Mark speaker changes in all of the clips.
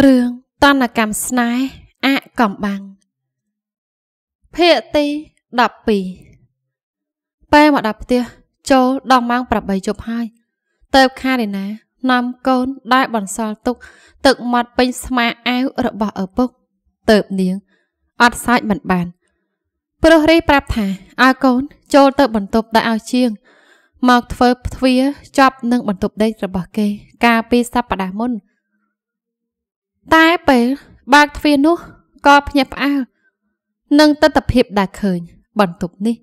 Speaker 1: រឿងតនកម្មស្នេហ៍អកំបាំងភាគទី12ពេលមកដល់ផ្ទះចូលដល់ម៉ោង8យប់ហើយតើបខារីណានាំកូន ដែលបន្សល់ទុកទឹកមាត់ពេញ ស្មាអាវរបស់ឪពុកតើបនាងអត់សាច់មិនបានប្រុសរី ប្រាប់ថាឲ្យកូនចូលទៅបន្ទប់ដែលឲ្យជាងមកធ្វើទ្វារចប់នឹងបន្ទប់ដេករបស់គេកាលពីសប្តាហ៍មុនតែពេលបើកទ្វារនោះក៏ភ្ញាក់ផ្អើលនឹងទស្សនភាពដែលឃើញបន្ទប់នេះ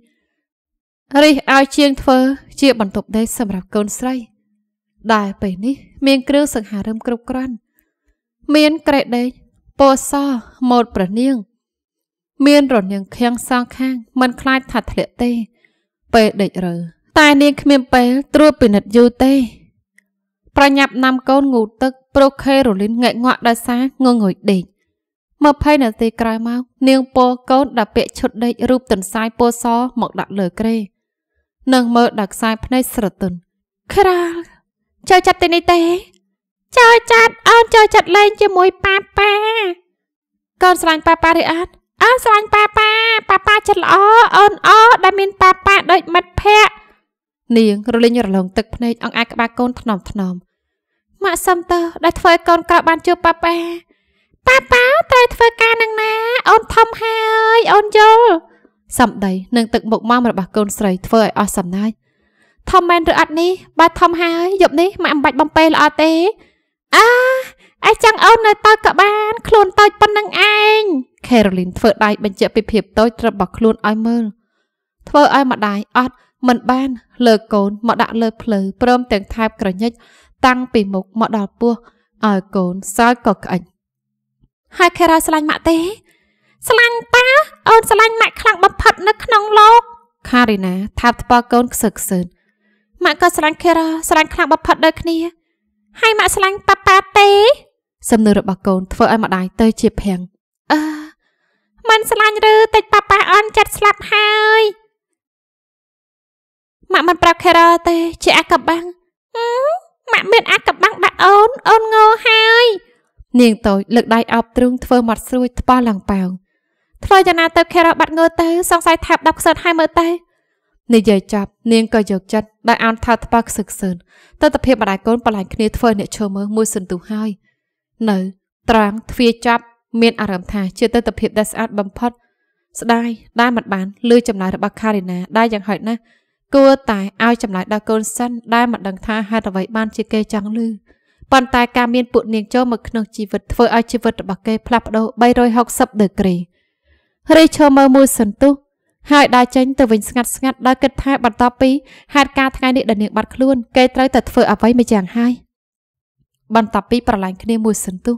Speaker 1: រិះឲ្យជាងធ្វើជាបន្ទប់ដេកសម្រាប់កូនស្រីដែលពេលនេះមានគ្រឿងសង្ហារឹមគ្រប់គ្រាន់ មានក្រេដេកពោសម៉ូតប្រនាង មានរនាងខៀងសងខាងមិនខ្លាចថាធ្លាក់ទេ ពេលដេករើ តែនាងគ្មានពេលត្រួតពិនិត្យយូរទេប្រញាប់ណាំកូនងូតទឹកប្រូខេរូលីនងាក់ងាក់ដោយសារងងុយដេក20នាទីក្រោយមកនាងពោកូនដាក់ពាក្យឈុតដេករូបទន្សាយពោសមកដាក់លើក្រេនឹងមើលដល់ខ្សែភ្នែកស្រទន់ក្រាលចូលចាប់ទីនេះទេចូលចាប់អូនចូលចាប់លេងជាមួយប៉ាប៉ាកូនស្រាញ់ប៉ាប៉ារីអត់អូនស្រាញ់ប៉ាប៉ាប៉ាប៉ាចិត្តល្អអូនអដែលមានប៉ាប៉ាដូចមិត្តភក្តិនាងរលែងរលង ទឹកភ្នែកអង្អាចក្បាលកូនថ្នមថ្នមម៉ាក់សំតើដែលធ្វើឲ្យកូនក្រោកបានជួបប៉ាប៉ាប៉ាប៉ាត្រូវធ្វើការនឹងណាអូនធំហើយអូនយល់សំដីនឹងទឹកមុខម៉មរបស់កូនស្រីធ្វើឲ្យអស់សំណាយធំមែនឬអត់នេះបើធំហើយយប់នេះម៉ាក់មិនបាច់បំពេល្អទេអាអេចង់អូននៅតើក៏បានខ្លួនតូចប៉ុណ្្នឹងឯងខេរ៉ូលីនធ្វើដៃបញ្ជាក់ពីភាពតូចរបស់ខ្លួនឲ្យមើល ធ្វើឲ្យម្ដាយអត់មិនបាន លើកូនមកដាក់លើភ្លឺព្រមទាំងថែបក្រញិចតាំងពីមុខមកដល់ពោះឲ្យកូនសើចក៏ក្អិចហើយខេរ៉ាស្រឡាញ់ម៉ាក់ទេស្រឡាញ់ប៉ាអូនស្រឡាញ់ម៉ាក់ខ្លាំងបំផុតនៅក្នុងលោកខារីណា ថាបថ្ពកូនខ្សឹកខ្សឺនម៉ាក់ក៏ស្រឡាញ់ខេរ៉ាស្រឡាញ់ខ្លាំងបំផុតដូចគ្នាហើយម៉ាក់ស្រឡាញ់ប៉ាប៉ាទេ សំណួររបស់កូនធ្វើឲ្យម្ដាយទៅជាភាំងអឺមិនស្រឡាញ់ឬតិចប៉ាប៉ាអន់ចិត្តស្លាប់ហើយម៉ាក់មិនប្រាប់ខេរ៉ាទេជាអាកបាំងម៉ាក់មានអាកបាំងបាក់អូនអូនងល់ហើយនាងតូចលើកដៃអោបទ្រូងធ្វើមាត់ស្រួយថ្បោះឡើងប៉ោងធ្វើយ៉ាងណាទៅខេរ៉ាបាត់ងើទៅសង្ស័យថាបដាប់ខ្សត់ហើយមើលទៅនិយាយចប់នាងក៏យកចិត្តដោយអោនថើថ្បើខ្សឹកសឿនទស្សនភាពម្ដាយកូនបន្លាញគ្នាធ្វើអ្នកឈើមើលមួយសន្ទុះហើយនៅត្រង់ទ្វារចប់ មានអារម្មណ៍ថាជាទស្សនភាពដែលស្អាតបំផុតស្ដាយដែលមិនបានលើចម្លើយរបស់ខារីណាដែលយ៉ាងហោចណាស់គួរតែឲ្យចម្លើយដល់កូនសិនដែលមិនដឹងថាហេតុអ្វីបានជាគេចង់លឺប៉ុន្តែការមានពួកនាងចូលមកក្នុងជីវិតធ្វើឲ្យជីវិតរបស់គេផ្លាស់ប្ដូរ360ដឺក្រេរីឈរមើលមួយសន្ទុះហើយដើរចេញទៅវិញស្ងាត់ស្ងាត់ដោយគិតថា បន្ទាប់ពីហេតុការថ្ងៃនេះដែលនាងបាត់ខ្លួនគេត្រូវតែធ្វើអ្វីមួយយ៉ាងហើយបន្ទាប់ពីប្រឡែងគ្នាមួយសន្ទុះ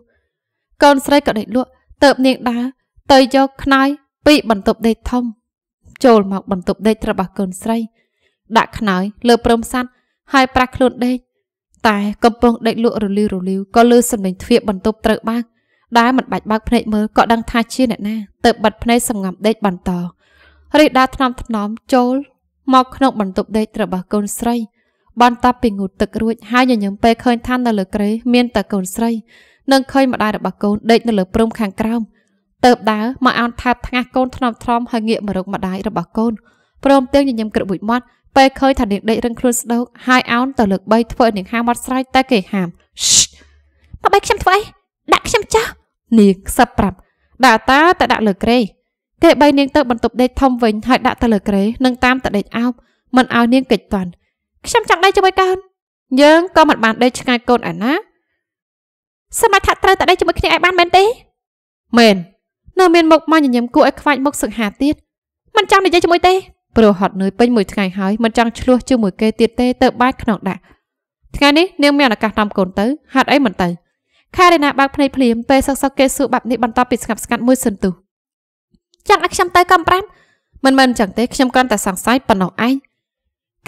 Speaker 1: កូនស្រីក៏ដេកលក់ ទៅនាងដើរទៅយកខ្នើយពីបន្ទប់ដេកធំ ចូលមកបន្ទប់ដេករបស់កូនស្រីដាក់ខ្នើយលើព្រំសัตว์ហើយប្រាស់ខ្លួនដេកតែកំពុងដេកលក់រលីវរលីវក៏លើសំឡេងទ្វារបន្ទប់ត្រូវបើកដែលមិនបាច់បើកភ្នែកមើលក៏ដឹងថាជាអ្នកណាទៅបិទភ្នែកសម្ងំដេកបន្តរីដាថ្នមថ្នមចូលមកក្នុងបន្ទប់ដេករបស់កូនស្រីបន្តពីងូតទឹករួចហើយញញឹមពេលឃើញថានៅលើក្រេមានតែកូនស្រីនិងឃើញម្ដាយរបស់កូនដេកនៅលើព្រំខាងក្រោមទៅបដើមកអោនថាបថ្ងាស់កូនថ្នមថ្នមហើយងាកមករកម្ដាយរបស់កូនព្រមទាំងញញឹមក្រឹបមួយមាត់ពេលឃើញថានាងដេករឹងខ្លួនស្ដោកហើយអោនទៅលើក3ធ្វើឲ្យនាងហាមាត់ស្រ័យតែគេហាមមកបែកខ្ញុំធ្វើអីដាក់ខ្ញុំចោះនាងខ្សឹបប្រាប់ដាក់តាតែដាក់លើក្រេគេបីនាងទៅបន្ទប់ដេកធំវិញហើយដាក់ទៅលើក្រេនឹងតាមតែដេកអោបមិនឲ្យនាងកិច្ចតាន់ខ្ញុំចង់ដេកជាមួយកូនយើងក៏មិនបានដេកឆ្ងាយកូនឯណាសមត្ថៈត្រូវតែដេកជាមួយគ្នាឯបានមែនទេមែននៅមានមុខមកញញឹមគួរឲ្យខ្វាច់មុខសង្ហាទៀតមិនចង់និយាយជាមួយទេព្រោះហត់នឿយពេញមួយថ្ងៃហើយមិនចង់ឆ្លោះជាមួយគេទៀតទេទៅបាច់ខ្នងដាក់ថ្ងៃនេះនាងមានឱកាសតាមកូនទៅហាត់អីមិនទៅខារីណាបើកភ្នែកភ្លាមពេលសឹកសឹកគេសួរបែបនេះបន្តពីស្ងាត់ស្ងាត់មួយសិនទុះចង់ឲ្យខ្ញុំទៅកំប្រាំមិនមិនចឹងទេខ្ញុំគ្រាន់តែសង្ស័យប៉ុណ្ណោះឯង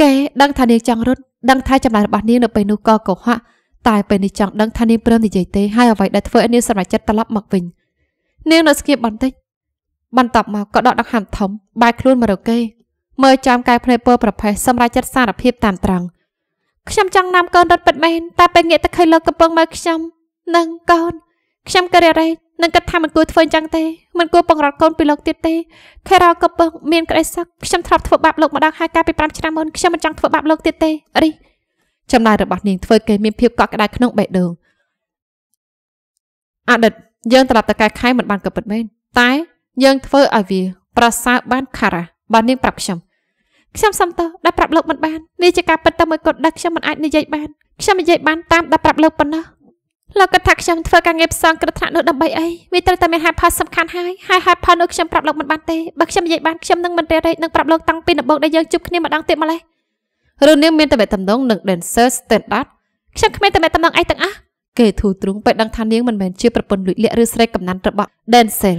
Speaker 1: គេដឹងថានាងចង់រត់ដឹងថាចម្លើយរបស់នាងនៅពេលនោះក៏កុហកតែពេលនេះចង់ដឹងថានាងព្រមនិយាយទេហើយអ្វីដែលធ្វើឲ្យនាងសម្រេចចិត្តត្រឡប់មកវិញនាងនៅស្គៀបបន្តិចបន្ទាប់មកក៏ដកដង្ហើមធំបែរខ្លួនមករកគេមើលចំកាយភ្នែកពើប្រផេះសម្រាប់ចិត្តសារភាព តាមត្រង់ខ្ញុំចង់នាំកូនរត់ពិតមែនតែពេលងាកទៅឃើញលោកកំពុងមើលខ្ញុំនឹងកូនខ្ញុំក៏ររេនឹងគិតថាមិនគួរធ្វើអញ្ចឹងទេមិនគួរបង្រត់កូនពីលោកទៀតទេខេរ៉ោកំពុងមានក្តីសោកខ្ញុំធ្លាប់ធ្វើបាបលោកម្ដងហើយកាលពី5ឆ្នាំមុនខ្ញុំមិនចង់ធ្វើបាបលោកទៀតទេរីចំណាយរបស់នាងធ្វើគេមានភាពកក់ក្ដៅក្នុងបេះដូងអតីតយើងត្រឡប់ទៅកែខែមិនបានកពិតមែនតែយើងធ្វើឲ្យវាប្រសើរបានខារ៉ាបើនាងប្រាប់ខ្ញុំខ្ញុំសុំទោសដែលប្រាប់លោកមិនបាននេះជាការពិតតែមួយគត់ដែលខ្ញុំមិនអាចនិយាយបានខ្ញុំនិយាយបានតាមដែលប្រាប់លោកប៉ុណ្ណោះលោកគាត់ថាខ្ញុំធ្វើការងារផ្សងគ្រោះថ្នាក់នោះដើម្បីអីវាត្រូវតែមានហេតុផលសំខាន់ហើយហើយហេតុផលនោះខ្ញុំប្រាប់លោកមិនបានទេបើខ្ញុំនិយាយបានខ្ញុំនឹងមិនរេរេកនឹងប្រាប់លោកតាំងពីដំបូងដែលយើងជួបគ្នាម្ដងទៀតម្លេះរឿងនេះមានតែមេតំណងនឹង dancer standard ខ្ញុំគ្មានតែមេតំណងអីទាំងអស់គេធូរទ្រង់ពេលដឹងថានាងមិនមែនជាប្រពន្ធលួចលាក់ឬស្រីកំណាន់របស់ dancer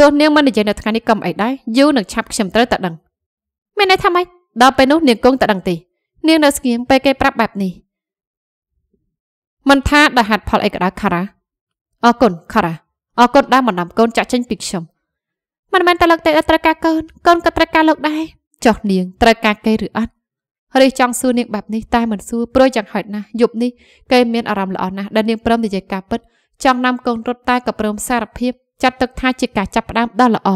Speaker 1: ទោះនាងមិននិយាយនៅថ្ងៃនេះកុំអីដែរយូរនឹងឆាប់ខ្ញុំត្រូវតែដឹងមានន័យថាម៉េចដល់ពេលនោះនាងគង់តែដឹងទីនាងនៅស្ងៀមពេលគេប្រាប់បែបនេះមិនថាដោយហាត់ផលអីក៏ដោយខារ៉ាអរគុណខារ៉ាអរគុណដែលបណ្ដាំកូនចាក់ចេញ ពីខ្ញុំមិនមែនតែលោកតែត្រូវការកូនកូនក៏ត្រូវការលោកដែរចុះនាងត្រូវការគេឬអត់រិះចង់សួរនាងបែបនេះតែមិនសួរព្រោះយ៉ាងហោចណាស់យប់នេះគេមានអារម្មណ៍ល្អណាស់ដែលនាងព្រមនិយាយការពិតចង់នាំកូនរត់តែក៏ព្រមសារភាពចាត់ទុកថាជាការចាប់ផ្ដើមដ៏ល្អ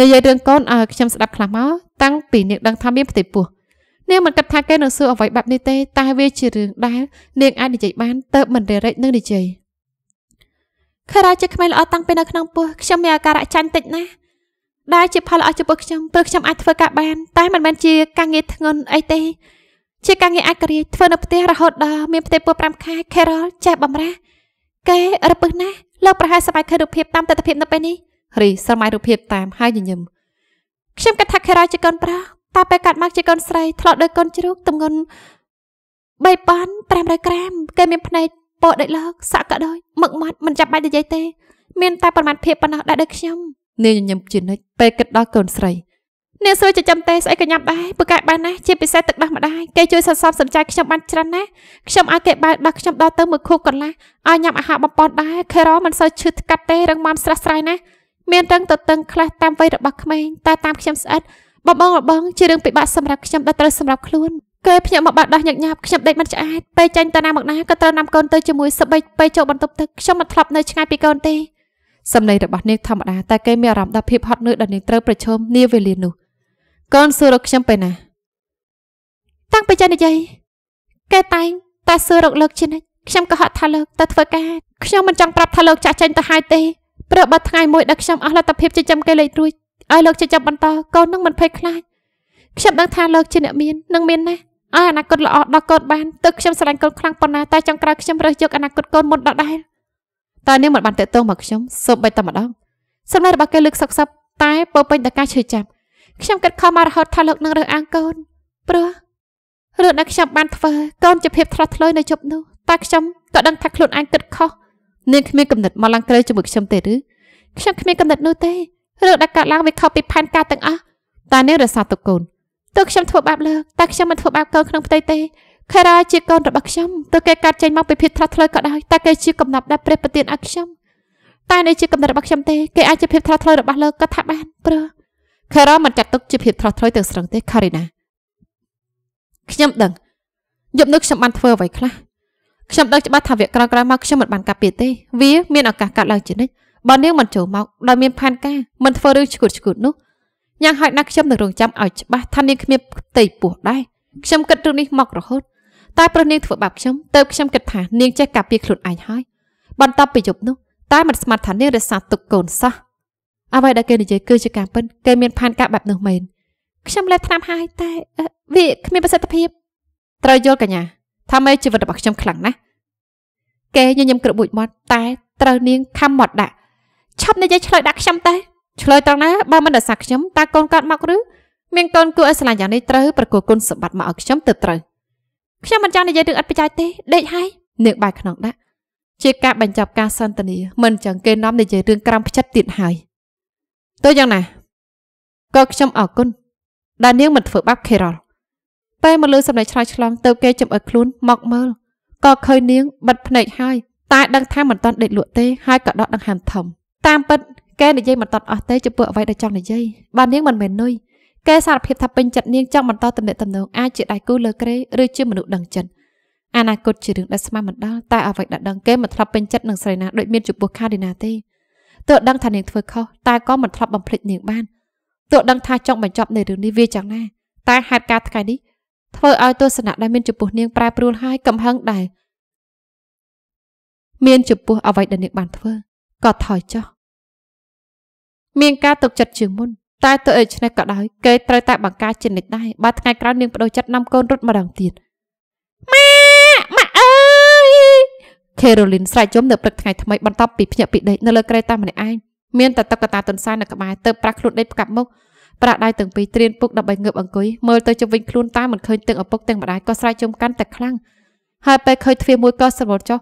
Speaker 1: និយាយរឿងកូនឲ្យខ្ញុំស្ដាប់ខ្លះមកតាំងពីនាងដឹងថាមានផ្ទៃពោះនាងមិនគិតថាគេនឹងសួរអ្វីបែបនេះទេ តែវាជារឿងដែលនាងអាចនិយាយបានទៅមិនរេរេកនឹងនិយាយខារ៉ាជាខ្មែរល្អតាំងពីនៅក្នុងពោះខ្ញុំមានអាការៈចាញ់តិចណាស់ដែលជាផលល្អចំពោះខ្ញុំព្រោះខ្ញុំអាចធ្វើការបានតែមិនមែនជាការងារធ្ងន់អីទេជាការងារអក្រាយធ្វើនៅផ្ទះរហូតដល់មានផ្ទៃពោះ5ខែ Carol ចេះបំរាស់គេរពឹសណាស់លោកប្រហែលសម័យឃើញរូបភាពតាមទស្សនវិជ្ជានៅពេលនេះរីសម័យរូបភាព តាមហើយញញឹមខ្ញុំគិតថាខេរ៉ាជាកូនប្រុសតែពេលកាត់មកជាកូនស្រីធ្លាក់ដោយកូនជ្រូកទម្ងន់3500ក្រាមគេមានភ្នែកពោដូចលោកសក់ក៏ដូចមឹកមាត់មិនចាំបាច់និយាយទេមានតែប្រមាណភាពប៉ុណ្ណោះដែរដូចខ្ញុំនាងញញឹមជានិច្ចពេលគិតដល់កូនស្រីអ្នកស្រីចិញ្ចឹមទេស្អីក៏ញ៉ាំដែរពូកែបានណាជាពិសេសទឹកដោះម្ដាយគេជួយសន្សំសំចៃខ្ញុំបានច្រើនណាស់ខ្ញុំឲ្យគេបើកដោះខ្ញុំដល់ទៅមួយខូបកន្លះឲ្យញ៉ាំអាហារបំពន់ដែរខេរ៉ូមិនសូវឈឺថ្កាត់ទេរឹងមាំស្រស់ស្រាយណាស់មានរឹងទៅតឹងខ្លះតាមវ័យរបស់ក្មេងតែតាមខ្ញុំស្អិតបំបងរបងជារឿងពិបាកសម្រាប់ខ្ញុំដែលត្រូវសម្រាប់ខ្លួនគេភ្ញាក់មកបាត់ដោះញឹកញាប់ខ្ញុំដេកមិនឆ្អែតពេលចាញ់ទៅណាមកណាក៏ត្រូវនាំកូនទៅជាមួយសបីពេលចូលបន្ទប់ទឹកខ្ញុំមិនធ្លាប់នៅឆ្ងាយពីកូនទេសំឡេងរបស់នាងធម្មតាតែគេមានអារម្មណ៍ដល់ភាពហត់នឿយដែលនាងត្រូវប្រឈមនាវេលានោះ។កូនសួររកខ្ញុំពេលណាតាំងពីចេះនិយាយគេតែងតែសួររកលើកជានិច្ចខ្ញុំក៏ហត់ថាលើកតែធ្វើការខ្ញុំមិនចង់ប្រាប់ថាលោកចាស់ចាញ់ទៅហើយទេព្រោះបើថ្ងៃមួយដែលខ្ញុំអស់លទ្ធភាពចិញ្ចឹមគេលេចរួចឲ្យលោកចិញ្ចឹមបន្តកូននឹងមិនភ័យខ្លាចខ្ញុំដឹងថាលោកជាអ្នកមាននឹងមានណាស់ឲ្យអនាគតល្អដល់កូនបានទើបខ្ញុំស្រឡាញ់កូនខ្លាំងប៉ុណ្ណាតែចង់ក្រោយខ្ញុំរើសយកអនាគតកូនមុនដដែលតើនាងមិនបានតេតងមកខ្ញុំសូម្បីតែម្ដងសម្ដីរបស់គេលើកសឹកសឹបតែពោពេញតែការឈឺចាប់ខ្ញុំគិតខំមករហូតថាលោកនឹងរើសអើងកូនព្រោះរឿងដែលខ្ញុំបានធ្វើកូនជាភាពថ្លោះថ្លើយនៅជប់នោះតែខ្ញុំក៏ដឹងថាខ្លួនឯងគិតខុសនាងគ្មានគំនិតមកឡើងត្រូវជាមួយខ្ញុំទេឬខ្ញុំគ្មានគំនិតនោះទេរឿងដែលកើតឡើងវាខុសពីផែនការទាំងអស់តែនាងរសារទុកកូនទើបខ្ញុំធ្វើបាបលើកតែខ្ញុំមិនធ្វើបាបកូនក្នុងផ្ទៃទេខារ៉ាជាកូនរបស់ខ្ញុំទើបគេកាត់ចេញមកពីភាពថ្លោះថ្លើយក៏ដោយតែគេជាកំណប់ដែលព្រះប្រទានឲ្យខ្ញុំតែនេះជាកំណត់របស់ខ្ញុំទេគេអាចជាភាពថ្លោះថ្លើយរបស់លើកក៏ថាបានព្រោះ Kara មិនចាត់ទុកជាភាពត្រោះត្រយទាំងស្រុងទេ Karina ខ្ញុំដឹង យប់នោះខ្ញុំបានធ្វើអ្វីខ្លះខ្ញុំដឹងច្បាស់ថាវគ្គក្រោយៗមកខ្ញុំមិនបានកាប់ពីទេវាមានឱកាសកាត់ឡើងជានិច្ចបើនាងមិនចូលមកដោយមានផែនការមិនធ្វើរឿងឈួតឈួតនោះយ៉ាងហោចណាស់ខ្ញុំនឹងរងចាំឲ្យច្បាស់ថានាងគ្មានផ្ទៃពោះដែរខ្ញុំគិតរឿងនេះមក រហូតតែព្រោះនាងធ្វើបាបខ្ញុំទៅខ្ញុំគិតថានាងចេះការពារខ្លួនឯងហើយបន្ទាប់ពីយប់នោះតែមិនស្មាត់ថានាងរក្សាទុកកូនសោះអ្វីដែលគេនិយាយគឺជាការពិនគេមានផែនការបែបនោះមែនខ្ញុំលេបថ្នាំហើយតែវាគ្មាន ប្រសិទ្ធភាពត្រូវយល់កញ្ញាថាមេជីវិតរបស់ខ្ញុំខ្លាំងណាស់គេញញឹមក្របួចមាត់តែត្រូវនាងខំមាត់ដាក់ឈប់និយាយឆ្លើយដាក់ខ្ញុំតែឆ្លើយត្រង់ណាបើមិនដសារខ្ញុំតើកូនកើតមកឬមានកូនគួរឲ្យស្រឡាញ់យ៉ាងនេះត្រូវប្រគល់គុណសម្បត្តិមកឲ្យខ្ញុំទៅត្រូវខ្ញុំមិនចង់និយាយរឿងអត់ប្រយោជន៍ទេដេកហើយនាងបែរខ្នងដាក់ជាការបញ្ចប់ការសន្ទនាមិនចឹងគេនាំនិយាយរឿងក្រំផ្ចិតទៀតហើយទោះយ៉ាងណាក៏ខ្ញុំអរគុណដែលនាងមិនធ្វើបាបខេរ៉ុលពេលមកលើសម្ដីឆ្លើយឆ្លងទៅគេចំអិតខ្លួនមកមើលក៏ឃើញនាងបិទភ្នែកហើយតែដឹងថាមិនតាន់ដេកលក់ទេហើយក៏ដកដង្ហើមធំតាមពិតគេនិយាយមិនតាន់អស់ទេចំពោះអ្វីដែលចង់និយាយបាននាងមិនមែននុយគេសារភាពថាពេញចិត្តនាងចង់បន្តទំនាក់ទំនងអាចជាដៃគូលើក្រេឬជាមនុស្សដឹងចិត្តអនាគតជារឿងដែលស្មានមិនដល់តែអ្វីដែលដឹងគេមិនធ្លាប់ពេញចិត្តនឹងស្រីណាដូចមានចំពោះខារីណាទេទើបដឹងថានាងធ្វើខុសតែក៏មិនធ្លាប់បំភ្លេចនាងបានទើបដឹងថាចង់បញ្ចប់នៅរឿងនេះវាយ៉ាងណាតែហេតុការណ៍ថ្ងៃនេះធ្វើឲ្យទស្សនៈដែលមានចំពោះនាងប្រែប្រួលហើយកំហឹងដែរមានចំពោះអ្វីដែលនាងបានធ្វើក៏ថយចុះមានការទុកចិត្តជាងមុនតែទៅអីឆ្នេះក៏ដោយគេត្រូវតែបង្ការចិត្តនិចដែរបើថ្ងៃក្រោយនាងបដូរចិត្តនាំកូនរត់ម្ដងទៀតម៉ាម៉ា Caroline ស្រែកយំនៅព្រឹកថ្ងៃថ្មីបន្ទាប់ពីភ្ញាក់ពីដេកនៅលើក្រេតាមម្នាក់ឯងមានតែតុក្កតាទន្សាយនៅក្បែរទៅប្រាក់ខ្លួនដេកផ្កាប់មុខប្រាក់ដៃទាំងពីរត្រៀនពុកដើម្បីងើបអង្គុយមើលទៅជុំវិញខ្លួន តាមិនឃើញទាំងឪពុកទាំងម្ដាយក៏ស្រែកយំកាន់តែខ្លាំងហើយពេលឃើញទ្វារមួយក៏សម្រុតចុះ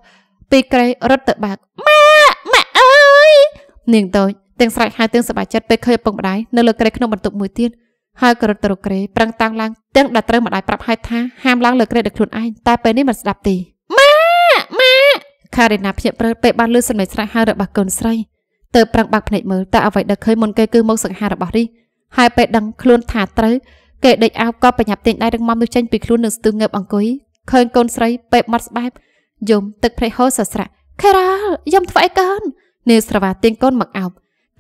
Speaker 1: ពីក្រេរត់ទៅបាក់ម៉ាម៉ាអើយនាងតូចទាំងស្រែកហៅទាំងសប្បាយចិត្តពេលឃើញឪពុកម្ដាយនៅលើក្រេក្នុងបន្ទប់មួយទៀតហើយក៏រត់ទៅរកក្រេប្រឹងតាំងឡើងទាំងដែលត្រូវម្ដាយប្រាប់ហៅថាហាមឡើងលើក្រេដោយខ្លួនឯងតែពេលនេះមិនស្ដាប់ទេខារីណាភ្ញាក់ព្រើលពេលបានលឺសំឡេងស្រែកហៅរបស់កូនស្រីទៅប្រឹងបាក់ភ្នែកមើលតែអ្វីដែលឃើញមុនគេគឺមុខសង្ហារបស់រីហើយពេលដឹងខ្លួនថាត្រូវគេដេកអោបក៏បញ្ញាប់ទាញដៃរឹងមាំនោះចេញពីខ្លួននឹងស្ទឹងងើបអង្គុយឃើញកូនស្រីពេបមាត់ស្បែបយំទឹកព្រៃហូរសស្រាក់ខេរ៉ាល់យំធ្វើអីកូននាងស្រវាទាញកូនមកអោប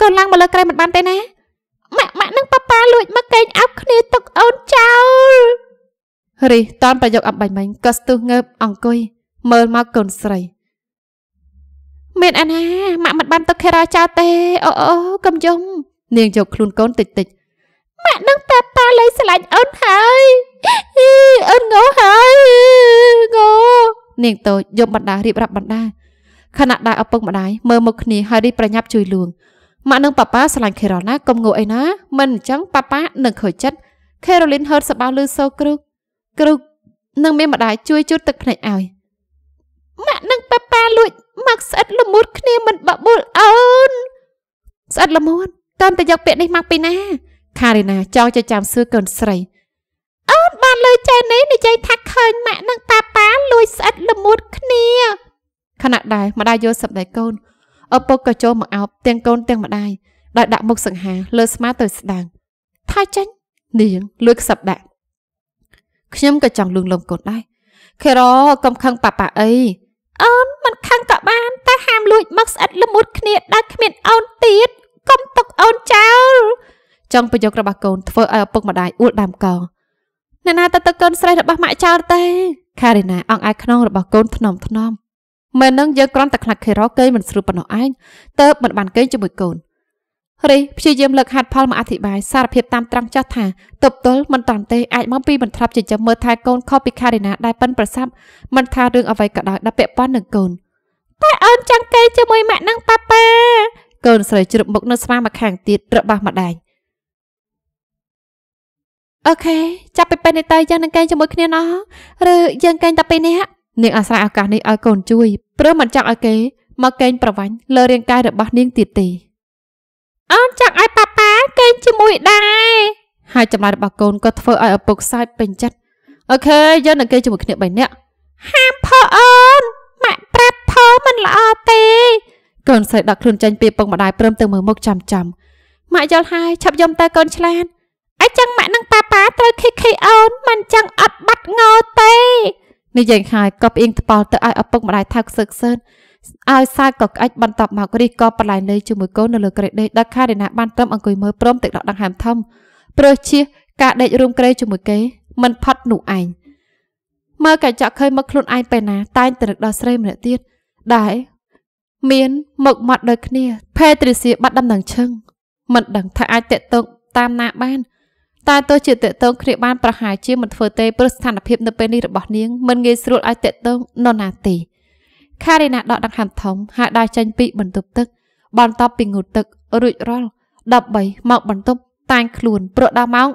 Speaker 1: កូនឡើងមកលើក្រែមិនបានទេណាម៉ាក់ម៉ាក់នឹងប៉ាប៉ាលួចមកកេងអោបគ្នាទុកអូនចោលរីតនប្រយោគអំបញ្ញមិញក៏ស្ទុះងើបអង្គុយមើលមកកូនស្រីមានអាណាម៉ាក់មិនបានទឹកខេរ៉ាចោលទេអូអូកំយងនាងយកខ្លួនកូនតិចតិចម៉ាក់នឹងប៉ាប៉ាលេងស្រឡាញ់អូនហើយអីអូនងោហើយងោនាងតូចយកបណ្ដារៀបរាប់បណ្ដាខណៈដែលឪពុកម្ដាយមើលមុខគ្នាហើយរីប្រញាប់ជួយលួងម៉ាក់នឹងប៉ាប៉ាស្រឡាញ់ខេរ៉ាណាកុំងោអីណាមិនអញ្ចឹងប៉ាប៉ានឹងខូចចិត្តខេរ៉ូលីនហឺតសបៅលឺសូរគ្រុកគ្រុកនឹងមានម្ដាយជួយជូតទឹកភ្នែកឲ្យម៉ាក់នឹងប៉ាប៉ាលួចមកស្អិតល្មួតគ្នាមិនបបួលអូនស្អិតល្មួតតាមតែយក ពាក្យនេះមកពីណាខារីណាចង់ចចាំសួរកូនស្រី អូនបានលើចែនេះនិយាយថាឃើញម៉ាក់និងប៉ាប៉ាលួចស្អិតល្មួតគ្នាខណៈដែរម្ដាយយល់សម្ដីកូនឪពុកក៏ចូលមកអោបទាំងកូនទាំងម្ដាយដោយដាក់មុខសង្ហាលើស្មាទៅស្ដាងថយចេញនាងលួចខ្សឹបដាក់ខ្ញុំក៏ចង់លួងលំកូនដែរខេរ៉កុំខឹងប៉ាប៉ាអីអូនមិនខឹងក៏បានតែហាមលួចមកស្អិតល្មួតគ្នាដែលគ្មានអូនទៀតកុំទុកអូនចោលចង់ប្រយោគរបស់កូនធ្វើឲ្យឪពុកម្ដាយអួលដើមកោណែណាទៅទៅកូនស្រីរបស់ម៉ាក់ចោលទេខារីណាអង្អែលខ្នងរបស់កូនថ្នមថ្នមមិននឹងយើងគ្រាន់តែខ្លាចខេរ៉ូគេមិនស្រួលប៉ុណ្ណោះឯងតើបមិនបានគេជាមួយកូនរីព្យាយាមលើកហាត់ផលមកអធិប្បាយសារភាពតាមត្រង់ចោះថាតបទល់មិនតាន់ទេអាចមកពីមិនធ្លាប់ចិញ្ចឹមមើលថែកូនខុសពីខារីណាដែលប៉ិនប្រស័ព្ទមិនថារឿងអ្វីក៏ដោយដល់ពាក់ព័ន្ធនឹងកូនតែអូនចង់គេជាមួយម៉ាក់នឹងប៉ាប៉ាកូនស្រីជ្រឹបមុខនៅស្មាមកខាងទៀតរបស់ម្ដាយអូខេចាប់ពីពេលនេះតើយើងនឹងគេជាមួយគ្នាណោះឬយើងគេតែពេលនេះនាងអាស្រ័យឱកាសនេះឲ្យកូនជួយព្រោះមិនចង់ឲ្យគេ មកកេងប្រវាញ់លើរាងកាយរបស់នាងទៀតទេអូនចង់ឲ្យប៉ាប៉ាគេងជាមួយដែរហើយចម្លើយរបស់កូនក៏ធ្វើឲ្យឪពុកសើចពេញចិត្តអូខេយកនឹងគេជាមួយគ្នា3នាក់ហាមផអូនម៉ាក់ប្រាប់ផមិនល្អទេកូនស្រីដាក់ខ្លួនចេញពីពងម្ដាយព្រមទាំងមើលមុខចាំចាំម៉ាក់យល់ហើយឆាប់យំទៅកូនឆ្លាតអីចឹងម៉ាក់និងប៉ាប៉ាត្រូវខិខិអូនមិនចឹងអត់បាត់ងោទេនិយាយហើយក៏ផ្អៀងថ្ពាល់ទៅឲ្យឪពុកម្ដាយថៅខ្សឹកខ្សឺនឲ្យសើចក៏ក្អិចបន្ទាប់មករិះក៏បន្លាយនៅជាមួយកូននៅលើក្រេដេកដល់ខារីណាបានត្រឹមអង្គុយមើលព្រមទឹកដកដង្ហើមធំព្រឹសជាការដេករួមក្រេជាមួយគេមិនផុតនោះឯងមើលកញ្ចក់ឃើញមកខ្លួនឯងពេលណាតែងតែនឹកដល់ស្រីម្នាក់ទៀតដែរមានមុខមាត់ដូចគ្នាភេទ្រិសៀបាត់ដំណឹងឈឹងមិនដឹងថាអាចតេតងតាមណាបានតែទោះជាតេតងគ្នាបានប្រហែលជាមិនធ្វើទេព្រោះស្ថានភាព នៅពេលនេះរបស់នាង មិនងាយស្រួលឲ្យតេតងនរណាទេ។ខារីណាដកដង្ហើមធំហើយដើរចេញពី បន្ទប់ទឹក បន្តពីងូតទឹករួចរាល់13មកបន្ទប់តាញខ្លួនព្រោះដល់ម៉ោង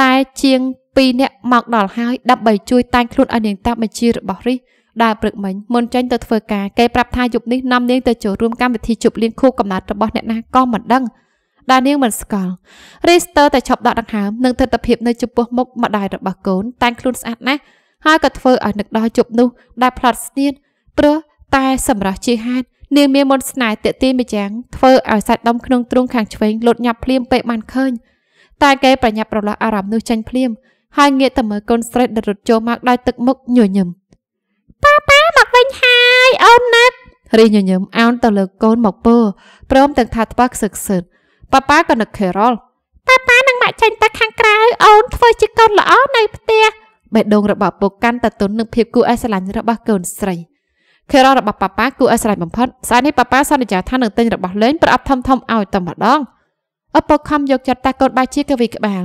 Speaker 1: ដែលជាង2នាក់មកដល់ហើយដើម្បីជួយតាញខ្លួនឲ្យនាងតាមបញ្ជារបស់រិះដើរព្រឹកមិញមុនចេញទៅធ្វើការគេប្រាប់ថាយប់នេះនាំនាងទៅចូលរួមកម្មវិធីជប់លៀងខួបកំណើតរបស់អ្នកណាក៏មិនដឹងដែលនាងមិនស្គាល់រីស្ទើតែឈប់ដកដង្ហើមនិងទស្សនភាពនៅចំពោះមុខម្ដាយរបស់កូនតាំងខ្លួនស្អាតណាស់ហើយក៏ធ្វើឲ្យនឹកដល់ជប់នោះដែលផ្លាត់ស្នៀតព្រោះតែសម្រាប់ជាហេតុនាងមានមន្តស្នេហ៍តេទីម្យ៉ាងធ្វើឲ្យសាច់ដុំក្នុងទ្រូងខាងឆ្វេងលូតញាប់ភ្លាមពេលបានឃើញតែគេប្រញាប់រលាស់អារម្មណ៍នោះចេញភ្លាមហើយងាកទៅមើលកូនស្រីដែលរត់ចូលមកដោយទឹកមុខញញឹមប៉ាប៉ាមកវិញហើយអូនណាត់រីញញឹមអោនទៅលើកូនមកពើព្រមទាំងថាថ្វាខ្សឹកខ្សឺតប៉ាប៉ាក៏នឹកខេរ៉ុលប៉ាប៉ានឹងមកចេញទៅខាងក្រៅអូនធ្វើជាកូនល្អនៅផ្ទះបេះដូងរបស់ពុកកាន់តែទន់នឹងភាពគួរឲ្យស្រឡាញ់របស់កូនស្រី។ខេរ៉ុសរបស់ប៉ាប៉ាគួរឲ្យស្រឡាញ់បំផុតស្អែកនេះប៉ាប៉ាសន្យាថានឹងទិញរបស់លេងប្រអប់ធំៗឲ្យតែម្ដងឪពុកខំយកចិត្តតែកូនបាយជាកវីក្បាល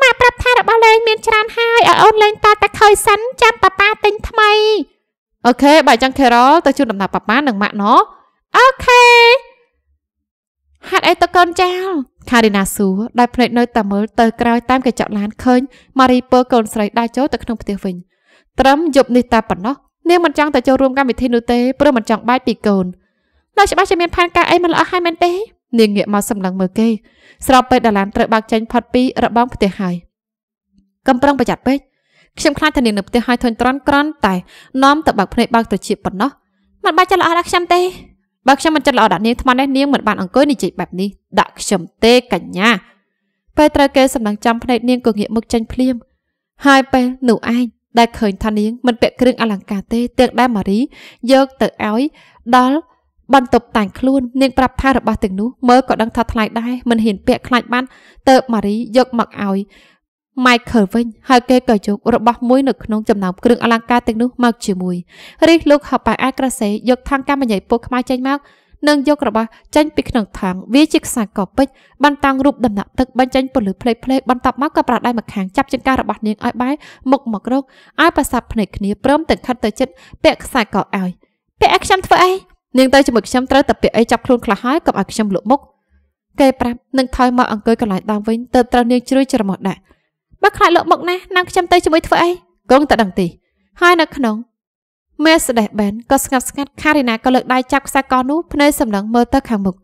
Speaker 1: ម៉ាក់ប្រាប់ថារបស់លេងមានច្រើនហើយឲ្យអូនលេងតតែខ້ອຍសិនចាំប៉ាប៉ាទិញថ្មីអូខេបើអញ្ចឹងខេរ៉ុសទៅជួបដំណើរប៉ាប៉ានិងម៉ាក់ណូអូខេហាត់អីទៅកូនចៅខារីណាសួរដោយភ្នែកនៅតែមើលទៅក្រោយតាមកញ្ចក់ឡានឃើញម៉ារីពើកូនស្រីដើរចូលទៅក្នុងផ្ទះវិញត្រឹមយប់នេះតែប៉ុណ្ណោះនាងមិនចង់ទៅចូលរួមកម្មវិធីនោះទេព្រោះមិនចង់បាយពីកូនដល់ច្បាស់ជាមានផែនការអីមិនល្អហើយមែនទេនាងងាកមកសម្លឹងមើលគេ ស្របពេលដែលឡានត្រូវបើកចេញផុតពីរបងផ្ទះហើយកំប្រឹងប្រយ័ត្នពេកខ្ញុំខ្លាចថានាងនៅផ្ទះហើយធុញទ្រាន់ក្រន់តែនាំទៅបើកភ្នែកបើកត្រចៀកប៉ុណ្ណោះមិនបាច់ចិត្តល្អដាក់ខ្ញុំទេបើខ្ញុំមិនចិត្តល្អដាក់នាងថ្មនេះនាងមិនបានអង្គុយនិយាយបែបនេះដាក់ខ្ញុំទេកញ្ញា ពេលត្រូវគេសម្លឹងចាំភ្នែកនាងក៏ងាកមុខចេញភ្លាមហើយពេលនោះឯងដែលឃើញថានាងមិនពាក់គ្រឿងអលង្ការទេទាំងដែលម៉ារីយកទៅឲ្យដល់បន្ទប់តាំងខ្លួននាងប្រាប់ថារបស់ទាំងនោះមើលក៏ដឹងថាថ្លៃដែរមិនហ៊ាន ពាក់ខ្លាចបានទៅម៉ារីយកមកឲ្យ Michael វិញហើយគេក៏យករបស់មួយនៅក្នុងចំណោមគ្រឿងអលង្ការទាំងនោះមកជាមួយរីសលោក ហបាអាក្រសេយកខាងកម្មញ៉ៃពូខ្មៅចេញមកនិងយករបស់ចេញពីក្នុងថង់វាជាខ្សែកពេជ្របានតាំងរូបដំណាក់ទឹកបញ្ចេញពន្លឺភ្លេចភ្លេចបន្ទាប់មកក៏ប្រដៅមកខាងចាប់ចង្ការបស់នាងឲ្យបែរមុខមករកឲ្យប្រសាទភ្នែកគ្នាព្រមទាំងខិតទៅចិត្តពាក់ខ្សែកឲ្យពាក់ឲ្យខ្ញុំធ្វើអីនាងទៅជាមួយខ្ញុំត្រូវតែពាក់អីចាប់ខ្លួនខ្លះហើយកុំឲ្យខ្ញុំលក់មុខគេប្រាប់នឹងថយមកអង្គុយកន្លែងដើមវិញទៅត្រូវនាងជ្រួយច្រមុះដាក់បើខ្លាចលក់មុខណានាងខ្ញុំទៅជាមួយធ្វើអីគង់តែដឹងទីហើយនៅក្នុង Mercedes-Benz ក៏ស្ងាត់ស្ងាត់ខារីណាក៏លើកដៃចាប់ខ្សែកនោះភ្នែកសម្លឹងមើលទៅខាងមុខ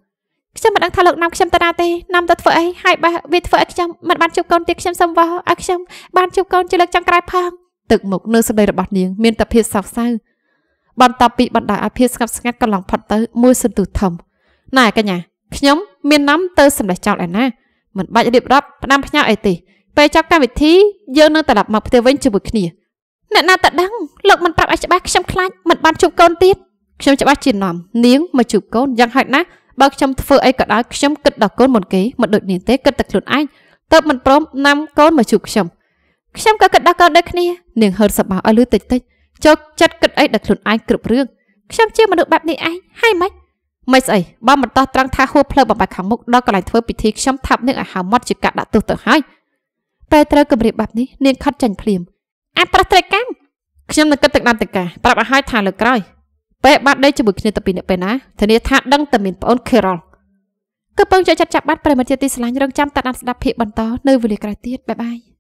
Speaker 1: ខ្ញុំមិនដឹងថាលោកនាំខ្ញុំទៅណាទេនាំទៅធ្វើអីហើយបើវាធ្វើឲ្យខ្ញុំមិនបានជួបកូនទៀតខ្ញុំសុំវោឲ្យខ្ញុំបានជួបកូនជាលើកចុងក្រោយផងទឹកមុខនៅសម្ដីរបស់នាងមានតែភាពសោកសៅបន្ទាប់ពីបណ្ដាឲ្យភាពស្ងប់ស្ងាត់កន្លងផុតទៅមួយសន្ទុះធំណែកញ្ញាខ្ញុំមាននាំទៅសម្លេចចោលឯណាមិនបាច់រៀបរាប់ផ្ដាំផ្ញើអីទេពេលចប់កម្មវិធីយើងនឹងត្រឡប់មកផ្ទះវិញជាមួយគ្នាអ្នកណាតដឹងលោកមិនប្រាប់ឲ្យច្បាស់ខ្ញុំខ្លាចមិនបានជួបកូនទៀតខ្ញុំច្បាស់ជានំនាងមកជួបកូនយ៉ាងហោចណាស់បើខ្ញុំធ្វើអីក៏ដោយខ្ញុំគិតដល់កូនមុនគេមិនដូចនាងទេគិតតែខ្លួនឯងទៅមិនព្រមនាំកូនមកជួបខ្ញុំខ្ញុំក៏គិតដល់កូនដូចគ្នានាងហឺតសប្បាយឲ្យលឺតិចតិចចូលចិត្តគិតអីដល់ខ្លួនឯងគ្រប់រឿងខ្ញុំជាមនុស្សបែបនេះឯងហើយម៉េចមិនស្អីបើមិនតោះត្រង់ថាហួផ្លូវបំបាក់ខាងមុខដល់កន្លែងធ្វើពិធីខ្ញុំថាប់នាងឲ្យហៅមាត់ជាកាក់ដាក់ទោសទៅហើយពេលត្រូវគម្រាមបែបនេះនាងខត់ចាញ់ភ្លាមអាចប្រះត្រីកម្មខ្ញុំនឹងគិតទឹកដាំទឹកកាប្រាប់ឲ្យហើយថាលើក្រោយពេលបាត់ដេកជាមួយគ្នាទៅពីអ្នកពេលណាធានាថាដឹងតែមានប្អូនខេរ៉ុលកំពុងចែកចាត់ចាប់បាត់ប្រិមត្តជាទីស្រឡាញ់រងចាំតាត់ដានស្ដាប់ភាកបន្តនៅវេលាក្រោយទៀតបាយបាយ